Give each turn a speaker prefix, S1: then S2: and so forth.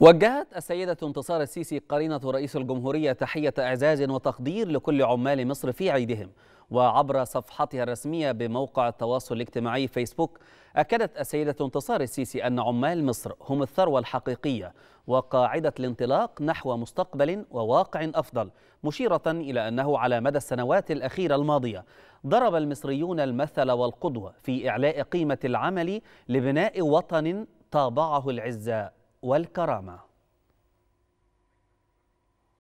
S1: وجهت
S2: السيدة انتصار السيسي قرينة رئيس الجمهورية تحية إعزاز وتقدير لكل عمال مصر في عيدهم وعبر صفحتها الرسمية بموقع التواصل الاجتماعي فيسبوك أكدت السيدة انتصار السيسي أن عمال مصر هم الثروة الحقيقية وقاعدة الانطلاق نحو مستقبل وواقع أفضل مشيرة إلى أنه على مدى السنوات الأخيرة الماضية ضرب المصريون المثل والقدوة في إعلاء قيمة العمل لبناء وطن طابعه العزاء والكرامه